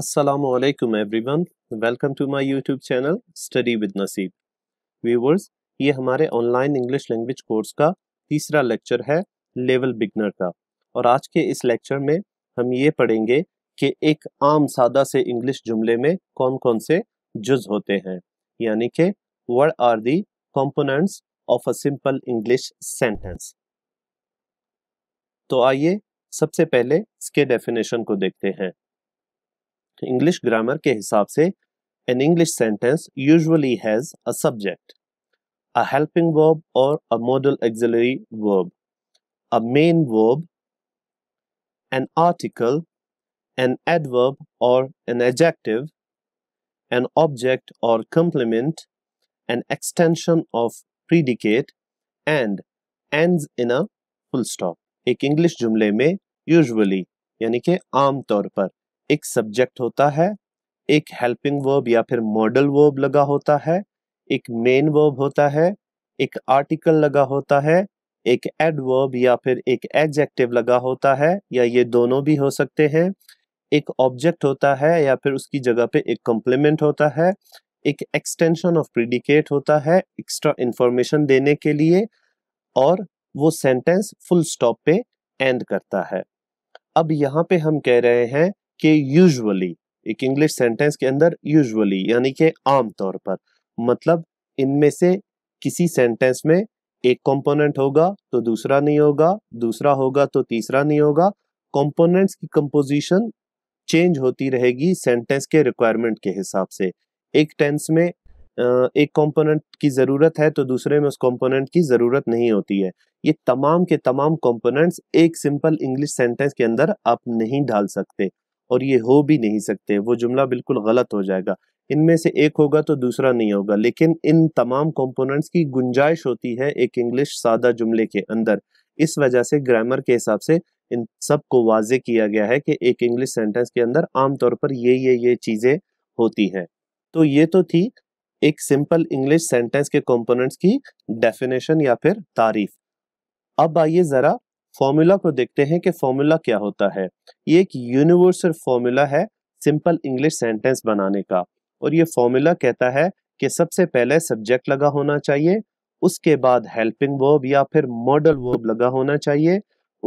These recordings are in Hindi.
Assalamu alaikum everyone. Welcome to my YouTube channel Study with Naseeb. Viewers, ये हमारे ऑनलाइन इंग्लिश लैंग्वेज कोर्स का तीसरा लेक्चर है लेवल बिगनर का और आज के इस लेक्चर में हम ये पढ़ेंगे कि एक आम सादा से इंग्लिश जुमले में कौन कौन से जुज होते हैं यानी कि what are the components of a simple English sentence तो आइए सबसे पहले इसके डेफिनेशन को देखते हैं तो इंग्लिश ग्रामर के हिसाब से an English sentence usually has a subject a helping verb और a modal auxiliary verb a main verb an article an adverb और एन एजेक्टिव एन ऑब्जेक्ट और complement an extension of predicate and end in a full stop एक इंग्लिश जुमले में यूजुअली यानी कि आमतौर पर एक सब्जेक्ट होता है एक हेल्पिंग वर्ब या फिर मॉडल वर्ब लगा होता है एक मेन वर्ब होता है एक आर्टिकल लगा होता है एक एडवर्ब या फिर एक एडजेक्टिव लगा होता है या ये दोनों भी हो सकते हैं एक ऑब्जेक्ट होता है या फिर उसकी जगह पे एक कॉम्प्लीमेंट होता है एक एक्सटेंशन ऑफ प्रिडिकेट होता है एक्स्ट्रा इंफॉर्मेशन देने के लिए और वो सेंटेंस फुल स्टॉप पे एंड करता है अब यहाँ पे हम कह रहे हैं कि यूजुअली एक इंग्लिश सेंटेंस के अंदर यूजुअली यानी कि आमतौर पर मतलब इनमें से किसी सेंटेंस में एक कंपोनेंट होगा तो दूसरा नहीं होगा दूसरा होगा तो तीसरा नहीं होगा कंपोनेंट्स की कंपोजिशन चेंज होती रहेगी सेंटेंस के रिक्वायरमेंट के हिसाब से एक टेंस में एक कंपोनेंट की ज़रूरत है तो दूसरे में उस कंपोनेंट की ज़रूरत नहीं होती है ये तमाम के तमाम कंपोनेंट्स एक सिंपल इंग्लिश सेंटेंस के अंदर आप नहीं डाल सकते और ये हो भी नहीं सकते वो जुमला बिल्कुल गलत हो जाएगा इनमें से एक होगा तो दूसरा नहीं होगा लेकिन इन तमाम कंपोनेंट्स की गुंजाइश होती है एक इंग्लिश सादा जुमले के अंदर इस वजह से ग्रामर के हिसाब से इन सब को वाजे किया गया है कि एक इंग्लिश सेंटेंस के अंदर आमतौर पर ये ये ये चीज़ें होती हैं तो ये तो थी एक सिंपल इंग्लिश सेंटेंस के कॉम्पोनेंट्स की डेफिनेशन या फिर तारीफ अब आइए ज़रा फॉर्मूला को देखते हैं कि फॉर्मूला क्या होता है ये एक यूनिवर्सल फॉर्मूला है सिंपल इंग्लिश सेंटेंस बनाने का और ये फॉर्मूला कहता है कि सबसे पहले सब्जेक्ट लगा होना चाहिए उसके बाद हेल्पिंग वर्ब या फिर मॉडल वर्ब लगा होना चाहिए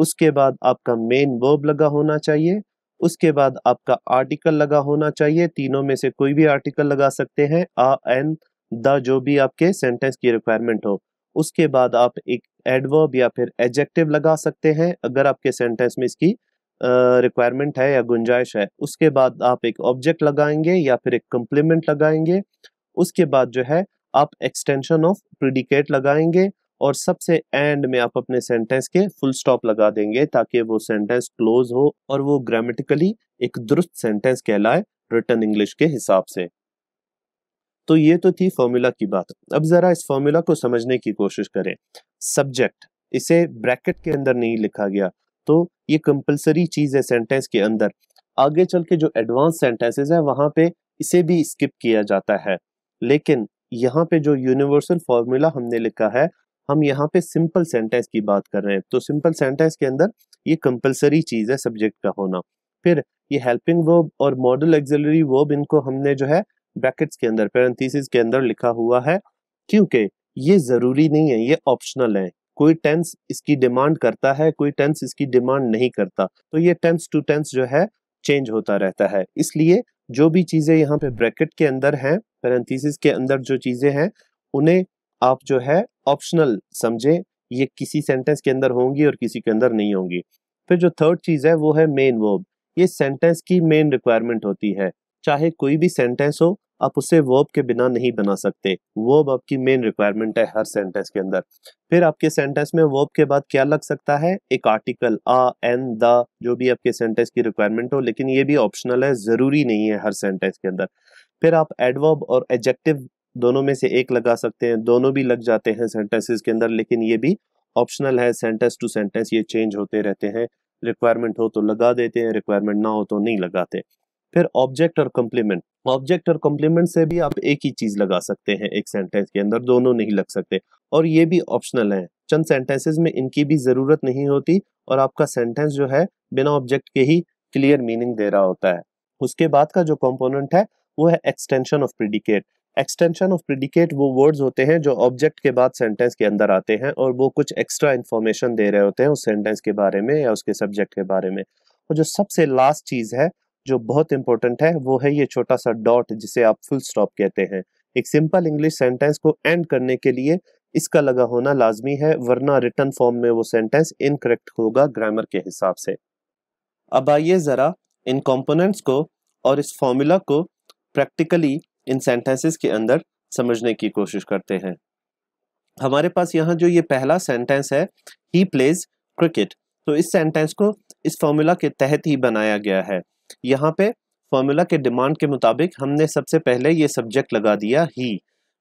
उसके बाद आपका मेन वर्ब लगा होना चाहिए उसके बाद आपका आर्टिकल लगा होना चाहिए तीनों में से कोई भी आर्टिकल लगा सकते हैं आ एन द जो भी आपके सेंटेंस की रिक्वायरमेंट हो उसके बाद आप एक एडवर्ब या फिर एडजेक्टिव लगा सकते हैं अगर आपके सेंटेंस में इसकी रिक्वायरमेंट है या गुंजाइश है उसके बाद आप एक ऑब्जेक्ट लगाएंगे या फिर एक कम्प्लीमेंट लगाएंगे उसके बाद जो है आप एक्सटेंशन ऑफ प्रिडिकेट लगाएंगे और सबसे एंड में आप अपने सेंटेंस के फुल स्टॉप लगा देंगे ताकि वो सेंटेंस क्लोज हो और वो ग्रामेटिकली एक दुरुस्त सेंटेंस कहलाए रिटर्न इंग्लिश के हिसाब से तो ये तो थी फॉर्मूला की बात अब ज़रा इस फॉर्मूला को समझने की कोशिश करें सब्जेक्ट इसे ब्रैकेट के अंदर नहीं लिखा गया तो ये कंपलसरी चीज़ है सेंटेंस के अंदर आगे चल के जो एडवांस सेंटेंसेस है वहां पे इसे भी स्किप किया जाता है लेकिन यहाँ पे जो यूनिवर्सल फॉर्मूला हमने लिखा है हम यहाँ पे सिंपल सेंटेंस की बात कर रहे हैं तो सिंपल सेंटेंस के अंदर ये कंपलसरी चीज़ है सब्जेक्ट का होना फिर ये हेल्पिंग वर्ब और मॉडल एक्सिलरी वर्ब इनको हमने जो है ब्रैकेट्स के अंदर पेरेंथीसिस के अंदर लिखा हुआ है क्योंकि ये ज़रूरी नहीं है ये ऑप्शनल है कोई टेंस इसकी डिमांड करता है कोई टेंस इसकी डिमांड नहीं करता तो ये टेंस टू टेंस जो है चेंज होता रहता है इसलिए जो भी चीज़ें यहाँ पे ब्रैकेट के अंदर हैं पेरेंथीसिस के अंदर जो चीज़ें हैं उन्हें आप जो है ऑप्शनल समझें ये किसी सेंटेंस के अंदर होंगी और किसी के अंदर नहीं होंगी फिर जो थर्ड चीज़ है वो है मेन वर्ब ये सेंटेंस की मेन रिक्वायरमेंट होती है चाहे कोई भी सेंटेंस हो आप उसे वर्ब के बिना नहीं बना सकते वर्ब आपकी मेन रिक्वायरमेंट है हर सेंटेंस के अंदर फिर आपके सेंटेंस में वर्ब के बाद क्या लग सकता है एक आर्टिकल आ एन द जो भी आपके सेंटेंस की रिक्वायरमेंट हो लेकिन ये भी ऑप्शनल है जरूरी नहीं है हर सेंटेंस के अंदर फिर आप एडवर्ब और एडजेक्टिव दोनों में से एक लगा सकते हैं दोनों भी लग जाते हैं सेंटेंसेस के अंदर लेकिन ये भी ऑप्शनल है सेंटेंस टू सेंटेंस ये चेंज होते रहते हैं रिक्वायरमेंट हो तो लगा देते हैं रिक्वायरमेंट ना हो तो नहीं लगाते फिर ऑब्जेक्ट और कम्प्लीमेंट ऑब्जेक्ट और कॉम्प्लीमेंट से भी आप एक ही चीज लगा सकते हैं एक सेंटेंस के अंदर दोनों नहीं लग सकते और ये भी ऑप्शनल है चंद सेंटेंसेस में इनकी भी जरूरत नहीं होती और आपका सेंटेंस जो है बिना ऑब्जेक्ट के ही क्लियर मीनिंग दे रहा होता है उसके बाद का जो कंपोनेंट है वो है extension of predicate extension of predicate वो वर्ड्स होते हैं जो ऑब्जेक्ट के बाद सेंटेंस के अंदर आते हैं और वो कुछ एक्स्ट्रा इन्फॉर्मेशन दे रहे होते हैं उस सेंटेंस के बारे में या उसके सब्जेक्ट के बारे में और जो सबसे लास्ट चीज है जो बहुत इंपॉर्टेंट है वो है ये छोटा सा डॉट जिसे आप फुल स्टॉप कहते हैं एक सिंपल इंग्लिश सेंटेंस को एंड करने के लिए इसका लगा होना लाजमी है वरना रिटर्न फॉर्म में वो सेंटेंस इनकरेक्ट होगा ग्रामर के हिसाब से अब आइए ज़रा इन कंपोनेंट्स को और इस फॉर्मूला को प्रैक्टिकली इन सेंटेंसेस के अंदर समझने की कोशिश करते हैं हमारे पास यहाँ जो ये पहला सेंटेंस है ही प्लेज क्रिकेट तो इस सेंटेंस को इस फॉर्मूला के तहत ही बनाया गया है यहाँ पे फॉर्मूला के डिमांड के मुताबिक हमने सबसे पहले ये सब्जेक्ट लगा दिया ही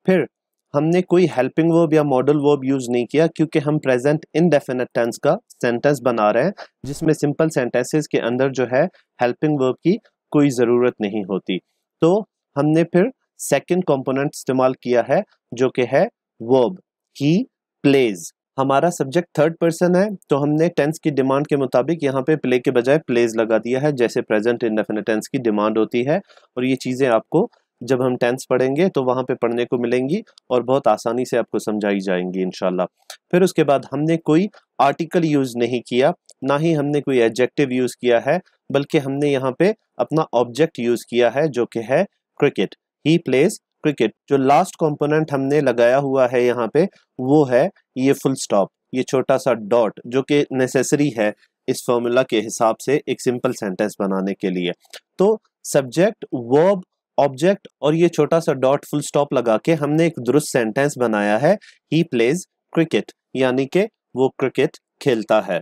फिर हमने कोई हेल्पिंग वर्ब या मॉडल वर्ब यूज़ नहीं किया क्योंकि हम प्रेजेंट इनडेफिनेट टेंस का सेंटेंस बना रहे हैं जिसमें सिंपल सेंटेंसेस के अंदर जो है हेल्पिंग वर्ब की कोई ज़रूरत नहीं होती तो हमने फिर सेकंड कंपोनेंट इस्तेमाल किया है जो कि है वर्ब ही प्लेज हमारा सब्जेक्ट थर्ड पर्सन है तो हमने टेंस की डिमांड के मुताबिक यहाँ पे प्ले के बजाय प्लेज लगा दिया है जैसे प्रेजेंट इंडेफिनेट टेंस की डिमांड होती है और ये चीज़ें आपको जब हम टेंस पढ़ेंगे तो वहाँ पे पढ़ने को मिलेंगी और बहुत आसानी से आपको समझाई जाएंगी इनशाला फिर उसके बाद हमने कोई आर्टिकल यूज़ नहीं किया ना ही हमने कोई एडजेक्टिव यूज़ किया है बल्कि हमने यहाँ पे अपना ऑब्जेक्ट यूज़ किया है जो कि है क्रिकेट ही प्लेज क्रिकेट जो लास्ट कंपोनेंट हमने लगाया हुआ है यहाँ पे वो है ये फुल स्टॉप ये छोटा सा डॉट जो कि नेसेसरी है इस फॉर्मूला के हिसाब से एक सिंपल सेंटेंस बनाने के लिए तो सब्जेक्ट वर्ब ऑब्जेक्ट और ये छोटा सा डॉट फुल स्टॉप लगा के हमने एक दुरुस्त सेंटेंस बनाया है ही प्लेज क्रिकेट यानी कि वो क्रिकेट खेलता है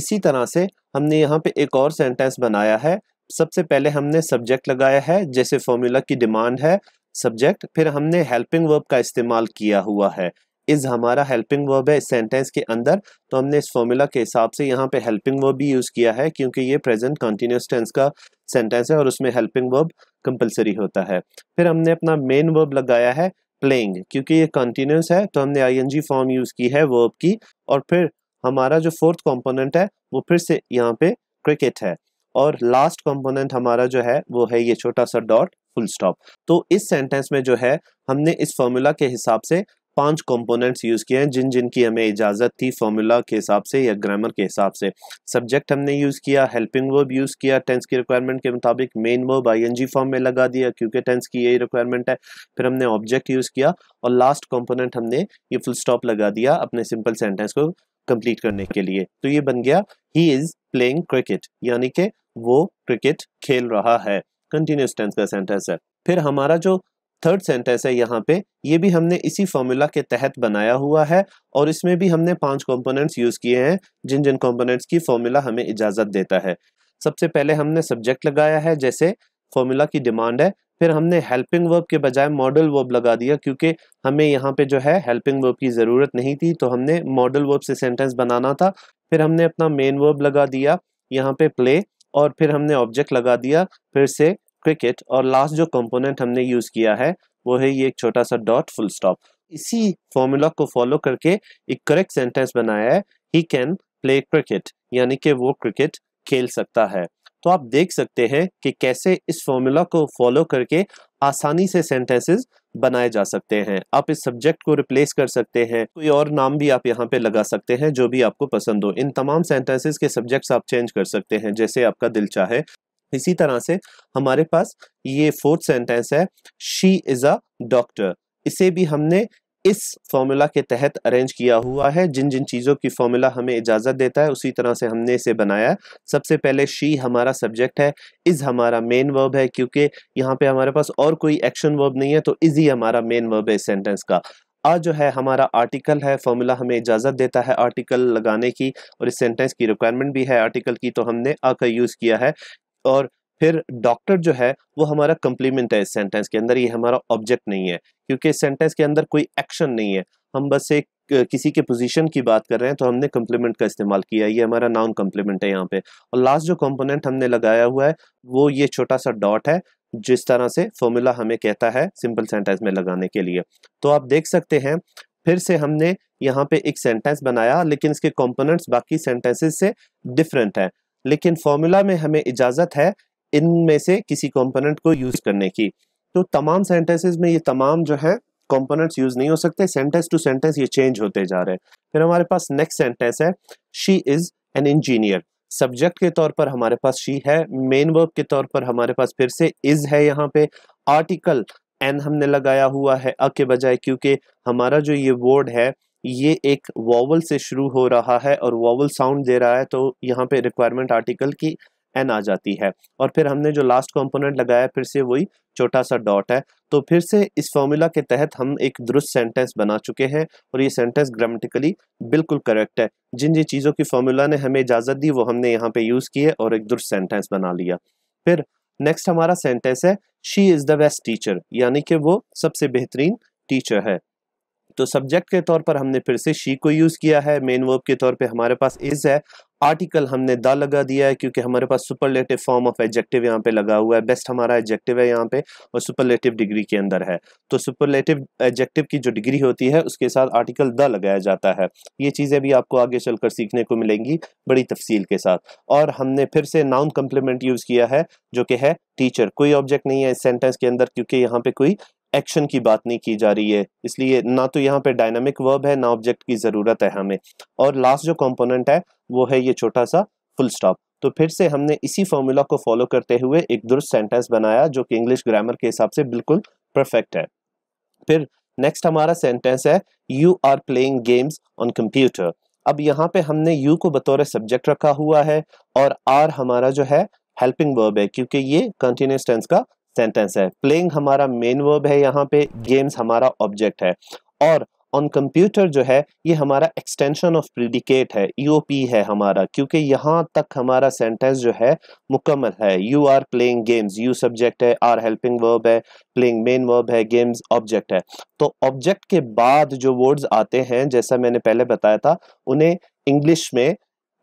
इसी तरह से हमने यहाँ पे एक और सेंटेंस बनाया है सबसे पहले हमने सब्जेक्ट लगाया है जैसे फॉर्मूला की डिमांड है सब्जेक्ट फिर हमने हेल्पिंग वर्ब का इस्तेमाल किया हुआ है इज़ हमारा हेल्पिंग वर्ब है इस सेंटेंस के अंदर तो हमने इस फॉर्मूला के हिसाब से यहाँ पे हेल्पिंग वर्ब भी यूज़ किया है क्योंकि ये प्रेजेंट कंटिन्यूस टेंस का सेंटेंस है और उसमें हेल्पिंग वर्ब कंपलसरी होता है फिर हमने अपना मेन वर्ब लगाया है प्लेइंग क्योंकि ये कंटिन्यूस है तो हमने आई फॉर्म यूज़ की है वर्ब की और फिर हमारा जो फोर्थ कॉम्पोनेंट है वो फिर से यहाँ पे क्रिकेट है और लास्ट कंपोनेंट हमारा जो है वो है ये छोटा सा डॉट फुल स्टॉप तो इस सेंटेंस में जो है हमने इस फॉर्मूला के हिसाब से पांच कंपोनेंट्स यूज़ किए हैं जिन जिन की हमें इजाज़त थी फॉर्मूला के हिसाब से या ग्रामर के हिसाब से सब्जेक्ट हमने यूज़ किया हेल्पिंग वर्ब यूज़ किया टेंस की रिक्वायरमेंट के मुताबिक मेन वर्ब आईएनजी फॉर्म में लगा दिया क्योंकि टेंस की यही रिक्वायरमेंट है फिर हमने ऑब्जेक्ट यूज़ किया और लास्ट कॉम्पोनेंट हमने ये फुल स्टॉप लगा दिया अपने सिंपल सेंटेंस को कंप्लीट करने के लिए तो ये बन गया ही इज प्लेइंग क्रिकेट यानी के वो क्रिकेट खेल रहा है कंटिन्यूस टेंस का सेंटेंस है फिर हमारा जो थर्ड सेंटेंस है यहाँ पे ये भी हमने इसी फॉर्मूला के तहत बनाया हुआ है और इसमें भी हमने पांच कंपोनेंट्स यूज़ किए हैं जिन जिन कंपोनेंट्स की फॉर्मूला हमें इजाज़त देता है सबसे पहले हमने सब्जेक्ट लगाया है जैसे फॉर्मूला की डिमांड है फिर हमने हेल्पिंग वर्ब के बजाय मॉडल वर्ब लगा दिया क्योंकि हमें यहाँ पे जो है हेल्पिंग वर्ब की ज़रूरत नहीं थी तो हमने मॉडल वर्ब से सेंटेंस बनाना था फिर हमने अपना मेन वर्ब लगा दिया यहाँ पे प्ले और फिर हमने ऑब्जेक्ट लगा दिया फिर से क्रिकेट और लास्ट जो कंपोनेंट हमने यूज़ किया है वो है ये एक छोटा सा डॉट फुल स्टॉप इसी फॉर्मूला को फॉलो करके एक करेक्ट सेंटेंस बनाया है ही कैन प्ले क्रिकेट यानी कि वो क्रिकेट खेल सकता है तो आप देख सकते हैं कि कैसे इस फॉर्मूला को फॉलो करके आसानी से सेंटेंसेस बनाए जा सकते हैं आप इस सब्जेक्ट को रिप्लेस कर सकते हैं कोई और नाम भी आप यहाँ पे लगा सकते हैं जो भी आपको पसंद हो इन तमाम सेंटेंसेस के सब्जेक्ट्स आप चेंज कर सकते हैं जैसे आपका दिल चाहे इसी तरह से हमारे पास ये फोर्थ सेंटेंस है शी इज़ अ डॉक्टर इसे भी हमने इस फॉर्मूला के तहत अरेंज किया हुआ है जिन जिन चीज़ों की फॉर्मूला हमें इजाज़त देता है उसी तरह से हमने इसे बनाया सबसे पहले शी हमारा सब्जेक्ट है इज़ हमारा मेन वर्ब है क्योंकि यहाँ पे हमारे पास और कोई एक्शन वर्ब नहीं है तो इज़ ही हमारा मेन वर्ब है इस सेंटेंस का आ जो है हमारा आर्टिकल है फॉर्मूला हमें इजाज़त देता है आर्टिकल लगाने की और इस सेंटेंस की रिक्वायरमेंट भी है आर्टिकल की तो हमने आ का यूज़ किया है और फिर डॉक्टर जो है वो हमारा कंप्लीमेंट है इस सेंटेंस के अंदर ये हमारा ऑब्जेक्ट नहीं है क्योंकि इस सेंटेंस के अंदर कोई एक्शन नहीं है हम बस एक किसी के पोजीशन की बात कर रहे हैं तो हमने कम्प्लीमेंट का इस्तेमाल किया है ये हमारा नॉन कम्प्लीमेंट है यहाँ पे और लास्ट जो कंपोनेंट हमने लगाया हुआ है वो ये छोटा सा डॉट है जिस तरह से फॉर्मूला हमें कहता है सिंपल सेंटेंस में लगाने के लिए तो आप देख सकते हैं फिर से हमने यहाँ पे एक सेंटेंस बनाया लेकिन इसके कॉम्पोनेंट्स बाकी सेंटेंसेस से डिफरेंट है लेकिन फॉर्मूला में हमें इजाज़त है इनमें से किसी कॉम्पोनेंट को यूज करने की तो तमाम सेंटेंसेज में ये तमाम जो है कंपोनेंट्स यूज नहीं हो सकते सेंटेंस टू सेंटेंस ये चेंज होते जा रहे हैं फिर हमारे पास नेक्स्ट सेंटेंस है she is an engineer subject के तौर पर हमारे पास शी है मेन वर्ब के तौर पर हमारे पास फिर से इज है यहाँ पे आर्टिकल एन हमने लगाया हुआ है अ के बजाय क्योंकि हमारा जो ये वर्ड है ये एक वॉवल से शुरू हो रहा है और वॉवल साउंड दे रहा है तो यहाँ पे रिक्वायरमेंट आर्टिकल की एन आ जाती है और फिर हमने जो लास्ट कंपोनेंट लगाया फिर से वही छोटा सा डॉट है तो फिर से इस फॉर्मूला के तहत हम एक दुरुस्त सेंटेंस बना चुके हैं और ये सेंटेंस ग्रामेटिकली बिल्कुल करेक्ट है जिन जिन चीज़ों की फॉर्मूला ने हमें इजाज़त दी वो हमने यहाँ पे यूज़ किए और एक दुरुस्त सेंटेंस बना लिया फिर नेक्स्ट हमारा सेंटेंस है she is the best teacher यानी कि वो सबसे बेहतरीन टीचर है तो सब्जेक्ट के तौर पर हमने फिर से शी को यूज़ किया है मेन वर्ब के तौर पे हमारे पास इज़ है आर्टिकल हमने द लगा दिया है क्योंकि हमारे पास सुपरलेटिव फॉर्म ऑफ एडजेक्टिव यहाँ पे लगा हुआ है बेस्ट हमारा एडजेक्टिव है यहाँ पे और सुपरलेटिव डिग्री के अंदर है तो सुपरलेटिव एडजेक्टिव की जो डिग्री होती है उसके साथ आर्टिकल द लगाया जाता है ये चीज़ें भी आपको आगे चलकर सीखने को मिलेंगी बड़ी तफसील के साथ और हमने फिर से नाउन कम्प्लीमेंट यूज़ किया है जो कि है टीचर कोई ऑब्जेक्ट नहीं है इस सेंटेंस के अंदर क्योंकि यहाँ पे कोई एक्शन की बात नहीं की जा रही है इसलिए ना तो यहाँ पे डायनामिक वर्ब है ना ऑब्जेक्ट की ज़रूरत है हमें और लास्ट जो कंपोनेंट है वो है ये छोटा सा फुल स्टॉप तो फिर से हमने इसी फॉर्मूला को फॉलो करते हुए एक दुरुस्त सेंटेंस बनाया जो कि इंग्लिश ग्रामर के हिसाब से बिल्कुल परफेक्ट है फिर नेक्स्ट हमारा सेंटेंस है you are playing games on computer अब यहाँ पे हमने यू को बतौर सब्जेक्ट रखा हुआ है और आर हमारा जो है हेल्पिंग वर्ब है क्योंकि ये कंटिन्यूस टेंस का सेंटेंस है प्लेइंग हमारा मेन वर्ब है यहाँ पे गेम्स हमारा ऑब्जेक्ट है और ऑन कंप्यूटर जो है ये हमारा एक्सटेंशन ऑफ प्रिडिकेट है ईओपी e है हमारा क्योंकि यहाँ तक हमारा सेंटेंस जो है मुकम्मल है you are playing games you subject है आर हेल्पिंग वर्ब है प्लेइंग मेन वर्ब है गेम्स ऑब्जेक्ट है तो ऑब्जेक्ट के बाद जो वर्ड्स आते हैं जैसा मैंने पहले बताया था उन्हें इंग्लिश में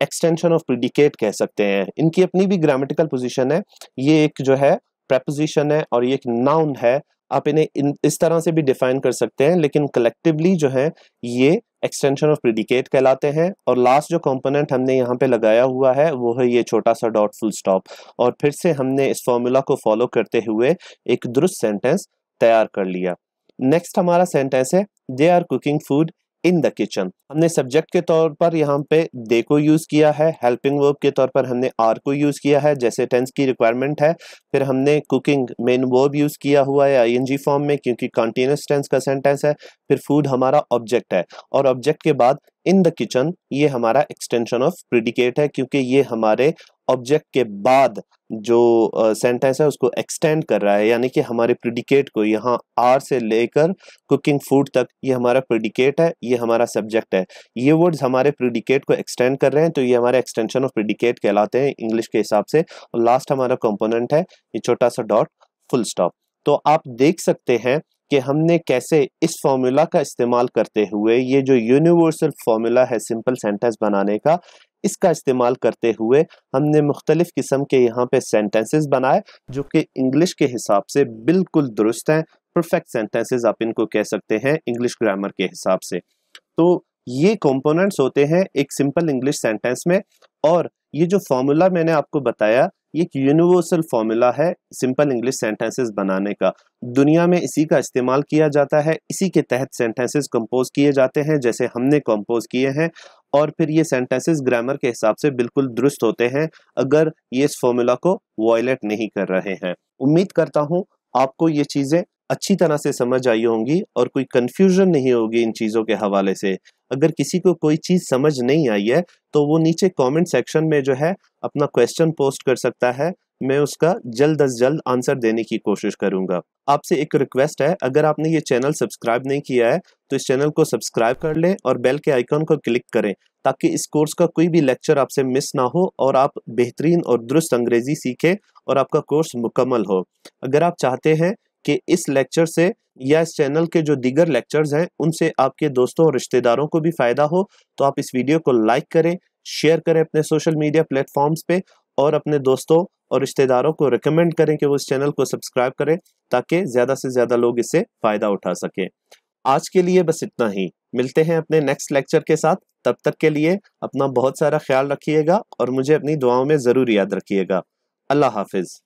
एक्सटेंशन ऑफ प्रिडिकेट कह सकते हैं इनकी अपनी भी ग्रामेटिकल पोजिशन है ये एक जो है प्रपोजिशन है और ये एक नाउन है आप इन्हें इन, इस तरह से भी डिफाइन कर सकते हैं लेकिन कलेक्टिवली जो है ये एक्सटेंशन ऑफ प्रिडिकेट कहलाते हैं और लास्ट जो कंपोनेंट हमने यहाँ पे लगाया हुआ है वो है ये छोटा सा डॉट फुल स्टॉप और फिर से हमने इस फॉर्मूला को फॉलो करते हुए एक दुरुस्त सेंटेंस तैयार कर लिया नेक्स्ट हमारा सेंटेंस है they are cooking food in the kitchen हमने सब्जेक्ट के तौर पर यहाँ पे दे को यूज़ किया है हेल्पिंग वर्ब के तौर पर हमने आर को यूज़ किया है जैसे टेंस की रिक्वायरमेंट है फिर हमने कुकिंग मेन वर्ब यूज़ किया हुआ है आईएनजी फॉर्म में क्योंकि कंटिन्यूस टेंस का सेंटेंस है फिर फूड हमारा ऑब्जेक्ट है और ऑब्जेक्ट के बाद इन द किचन ये हमारा एक्सटेंशन ऑफ प्रिडिकेट है क्योंकि ये हमारे ऑब्जेक्ट के बाद जो सेंटेंस है उसको एक्सटेंड कर रहा है यानी कि हमारे प्रिडिकेट को यहाँ आर से लेकर कुकिंग फूड तक ये हमारा प्रिडिकेट है ये हमारा सब्जेक्ट है ये वर्ड्स हमारे प्रिडिकेट को एक्सटेंड कर रहे हैं तो ये हमारे एक्सटेंशन ऑफ प्रिडिकेट कहलाते हैं इंग्लिश के हिसाब से और लास्ट हमारा कॉम्पोनेंट है ये छोटा सा डॉट फुल स्टॉप तो आप देख सकते हैं कि हमने कैसे इस फॉर्मूला का इस्तेमाल करते हुए ये जो यूनिवर्सल फॉर्मूला है सिंपल सेंटेंस बनाने का इसका इस्तेमाल करते हुए हमने मुख्तलिफ़ किस्म के यहाँ पे सेंटेंसेस बनाए जो कि इंग्लिश के हिसाब से बिल्कुल दुरुस्त हैं परफेक्ट सेंटेंसेस आप इनको कह सकते हैं इंग्लिश ग्रामर के हिसाब से तो ये कंपोनेंट्स होते हैं एक सिंपल इंग्लिश सेंटेंस में और ये जो फार्मूला मैंने आपको बताया ये एक यूनिवर्सल फार्मूला है सिंपल इंग्लिश सेंटेंसेस बनाने का दुनिया में इसी का इस्तेमाल किया जाता है इसी के तहत सेंटेंसेस कंपोज किए जाते हैं जैसे हमने कंपोज किए हैं और फिर ये सेंटेंसेस ग्रामर के हिसाब से बिल्कुल दुरुस्त होते हैं अगर ये इस फॉर्मूला को वॉयलेट नहीं कर रहे हैं उम्मीद करता हूँ आपको ये चीज़ें अच्छी तरह से समझ आई होंगी और कोई कन्फ्यूजन नहीं होगी इन चीज़ों के हवाले से अगर किसी को कोई चीज़ समझ नहीं आई है तो वो नीचे कमेंट सेक्शन में जो है अपना क्वेश्चन पोस्ट कर सकता है मैं उसका जल्द अज जल्द आंसर देने की कोशिश करूंगा आपसे एक रिक्वेस्ट है अगर आपने ये चैनल सब्सक्राइब नहीं किया है तो इस चैनल को सब्सक्राइब कर लें और बेल के आइकॉन को क्लिक करें ताकि इस कोर्स का कोई भी लेक्चर आपसे मिस ना हो और आप बेहतरीन और दुरुस्त अंग्रेज़ी सीखें और आपका कोर्स मुकम्मल हो अगर आप चाहते हैं कि इस लेक्चर से या इस चैनल के जो दीगर लेक्चर्स हैं उनसे आपके दोस्तों और रिश्तेदारों को भी फ़ायदा हो तो आप इस वीडियो को लाइक करें शेयर करें अपने सोशल मीडिया प्लेटफॉर्म्स पे और अपने दोस्तों और रिश्तेदारों को रिकमेंड करें कि वो इस चैनल को सब्सक्राइब करें ताकि ज़्यादा से ज़्यादा लोग इससे फ़ायदा उठा सकें आज के लिए बस इतना ही मिलते हैं अपने नेक्स्ट लेक्चर के साथ तब तक के लिए अपना बहुत सारा ख्याल रखिएगा और मुझे अपनी दुआओं में ज़रूर याद रखिएगा अल्लाह हाफिज़